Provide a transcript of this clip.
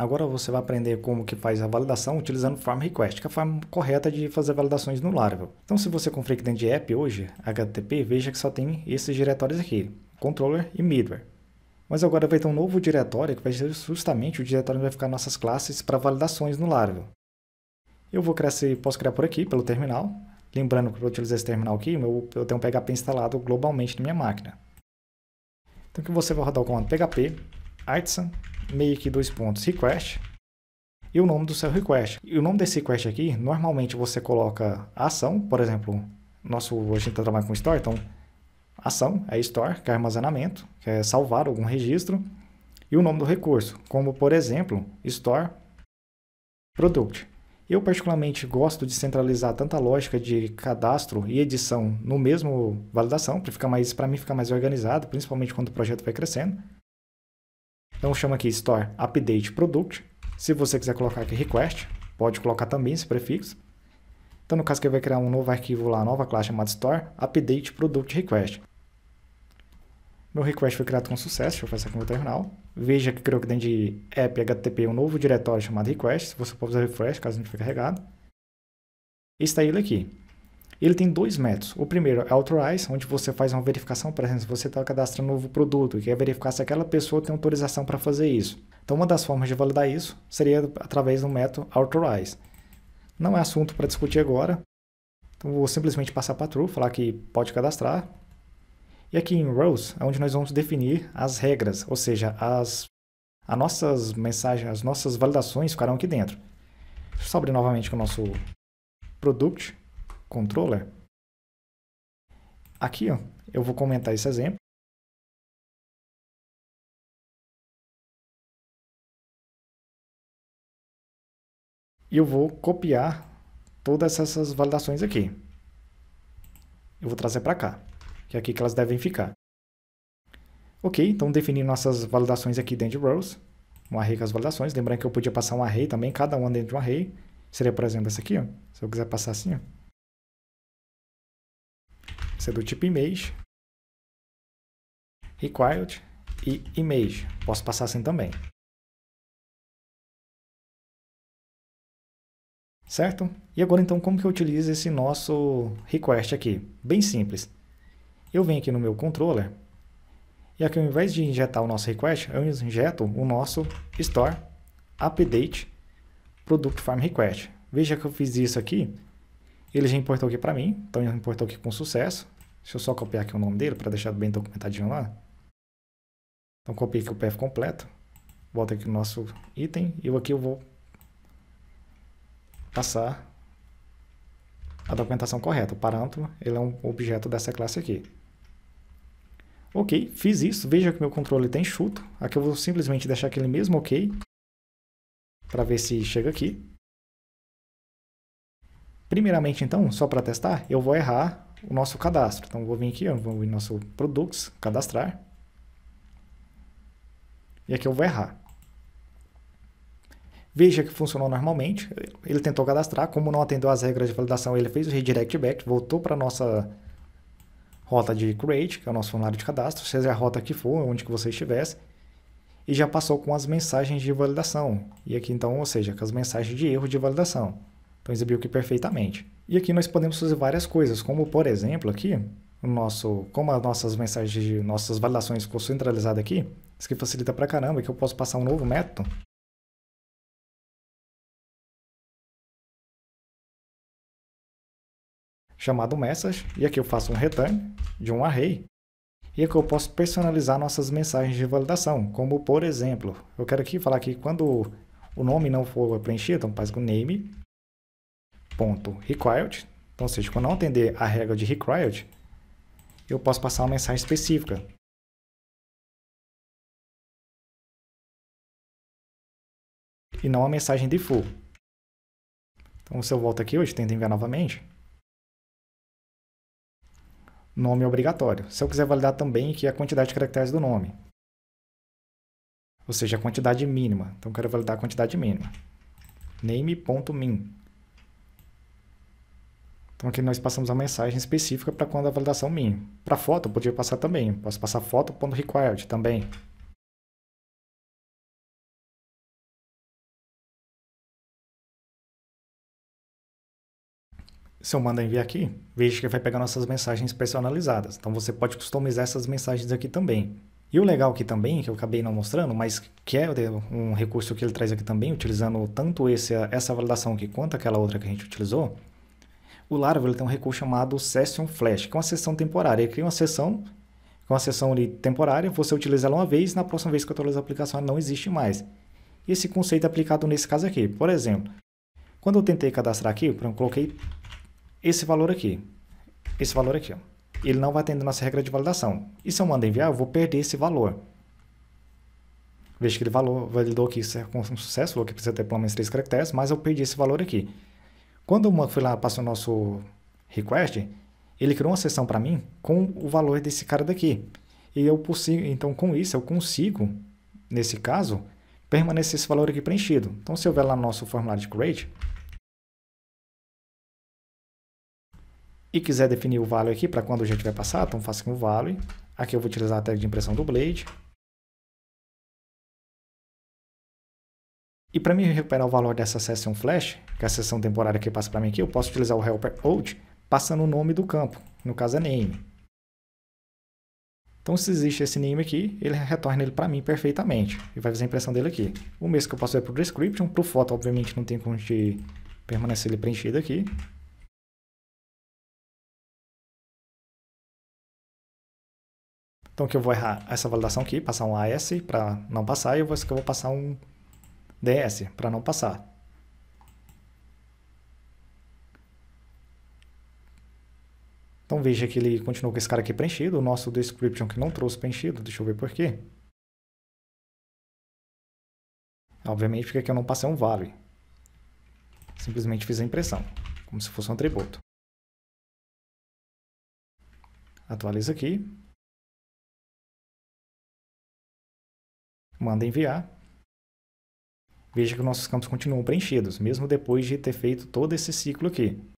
Agora você vai aprender como que faz a validação utilizando o Farm Request, que é a forma correta de fazer validações no Laravel. Então se você conferir dentro de app hoje, HTTP, veja que só tem esses diretórios aqui, controller e middleware. Mas agora vai ter um novo diretório que vai ser justamente o diretório onde vai ficar nossas classes para validações no Laravel. Eu vou criar posso criar por aqui, pelo terminal. Lembrando que para utilizar esse terminal aqui, eu tenho um PHP instalado globalmente na minha máquina. Então que você vai rodar o comando PHP, artisan make dois pontos request e o nome do seu request. E o nome desse request aqui, normalmente você coloca ação, por exemplo, nosso, a gente está trabalhando com store, então ação é store, que é armazenamento, que é salvar algum registro, e o nome do recurso, como por exemplo, store product. Eu particularmente gosto de centralizar tanta lógica de cadastro e edição no mesmo validação, para ficar mais para mim ficar mais organizado, principalmente quando o projeto vai crescendo. Então chama aqui store update product. Se você quiser colocar aqui request, pode colocar também esse prefixo. Então no caso que ele vai criar um novo arquivo lá, nova classe chamada store update product request. Meu request foi criado com sucesso, deixa eu fazer aqui no terminal. Veja que criou aqui dentro de app HTTP um novo diretório chamado request, você pode usar refresh caso não fique carregado. E está ele aqui. Ele tem dois métodos. O primeiro é Authorize, onde você faz uma verificação, por exemplo, se você está cadastrando um novo produto e quer verificar se aquela pessoa tem autorização para fazer isso. Então, uma das formas de validar isso seria através do método Authorize. Não é assunto para discutir agora. Então, vou simplesmente passar para True, falar que pode cadastrar. E aqui em Rows é onde nós vamos definir as regras, ou seja, as, as nossas mensagens, as nossas validações ficarão aqui dentro. Sobre novamente com o nosso Product controller. Aqui, ó, eu vou comentar esse exemplo. E eu vou copiar todas essas validações aqui. Eu vou trazer para cá, que é aqui que elas devem ficar. Ok, então defini nossas validações aqui dentro de rows, um array com as validações. Lembrando que eu podia passar um array também, cada uma dentro de um array. Seria, por exemplo, essa aqui, ó. se eu quiser passar assim, ó ser é do tipo image, required e image. Posso passar assim também. Certo? E agora então como que eu utilizo esse nosso request aqui? Bem simples. Eu venho aqui no meu controller e aqui ao invés de injetar o nosso request, eu injeto o nosso store update product farm request. Veja que eu fiz isso aqui ele já importou aqui para mim, então já importou aqui com sucesso. Deixa eu só copiar aqui o nome dele para deixar bem documentadinho lá. Então copiei aqui o PF completo, volto aqui no nosso item e aqui eu vou passar a documentação correta. O parâmetro ele é um objeto dessa classe aqui. Ok, fiz isso. Veja que meu controle tem tá enxuto. Aqui eu vou simplesmente deixar aquele mesmo ok para ver se chega aqui. Primeiramente, então, só para testar, eu vou errar o nosso cadastro. Então, vou vir aqui, ó, vou vir no nosso Products, cadastrar. E aqui eu vou errar. Veja que funcionou normalmente. Ele tentou cadastrar, como não atendeu às regras de validação, ele fez o redirect back, voltou para a nossa rota de create, que é o nosso formulário de cadastro, seja a rota que for, onde que você estivesse, e já passou com as mensagens de validação. E aqui então, ou seja, com as mensagens de erro de validação. Então exibiu aqui perfeitamente. E aqui nós podemos fazer várias coisas, como por exemplo aqui, o nosso, como as nossas mensagens, de, nossas validações ficou centralizada aqui, isso aqui facilita pra caramba, que eu posso passar um novo método chamado message, e aqui eu faço um return de um array, e aqui eu posso personalizar nossas mensagens de validação, como por exemplo, eu quero aqui falar que quando o nome não for preenchido, então faz com name, message.required. Então, ou seja, quando não atender a regra de required, eu posso passar uma mensagem específica. E não a mensagem default. Então, se eu volto aqui hoje, tento enviar novamente. Nome obrigatório. Se eu quiser validar também aqui a quantidade de caracteres do nome. Ou seja, a quantidade mínima. Então, eu quero validar a quantidade mínima. Name.min. Então aqui nós passamos a mensagem específica para quando a validação mínima. Para foto eu podia passar também, posso passar foto.required também. Se eu mandar enviar aqui, veja que vai pegar nossas mensagens personalizadas. Então você pode customizar essas mensagens aqui também. E o legal aqui também, que eu acabei não mostrando, mas que é um recurso que ele traz aqui também, utilizando tanto esse, essa validação aqui quanto aquela outra que a gente utilizou, o Laravel tem um recurso chamado Session Flash, que é uma sessão temporária. Ele cria uma sessão, que é uma sessão ali, temporária, você utiliza ela uma vez, na próxima vez que atualiza a aplicação ela não existe mais. E esse conceito é aplicado nesse caso aqui. Por exemplo, quando eu tentei cadastrar aqui, eu coloquei esse valor aqui, esse valor aqui, ó. ele não vai atender nossa regra de validação. E se eu mandar enviar, eu vou perder esse valor. Veja que ele validou aqui é com sucesso, vou que precisa ter pelo menos três caracteres, mas eu perdi esse valor aqui. Quando eu fui lá, passou o nosso request, ele criou uma sessão para mim com o valor desse cara daqui. E eu consigo, então com isso eu consigo, nesse caso, permanecer esse valor aqui preenchido. Então se eu ver lá no nosso formulário de create e quiser definir o value aqui para quando a gente vai passar, então faço aqui o value. Aqui eu vou utilizar a tag de impressão do blade. E para mim recuperar o valor dessa session flash, que é a seção temporária que passa para mim aqui, eu posso utilizar o helper out passando o nome do campo, no caso é name. Então, se existe esse name aqui, ele retorna ele para mim perfeitamente. E vai fazer a impressão dele aqui. O mesmo que eu posso ver para o description. Para o foto, obviamente, não tem como de permanecer ele preenchido aqui. Então, que eu vou errar essa validação aqui, passar um AS para não passar. E eu vou, eu vou passar um DS para não passar. Então veja que ele continuou com esse cara aqui preenchido, o nosso description que não trouxe preenchido, deixa eu ver por quê. Obviamente porque aqui eu não passei um value. Simplesmente fiz a impressão, como se fosse um atributo. Atualiza aqui. Manda enviar. Veja que nossos campos continuam preenchidos, mesmo depois de ter feito todo esse ciclo aqui.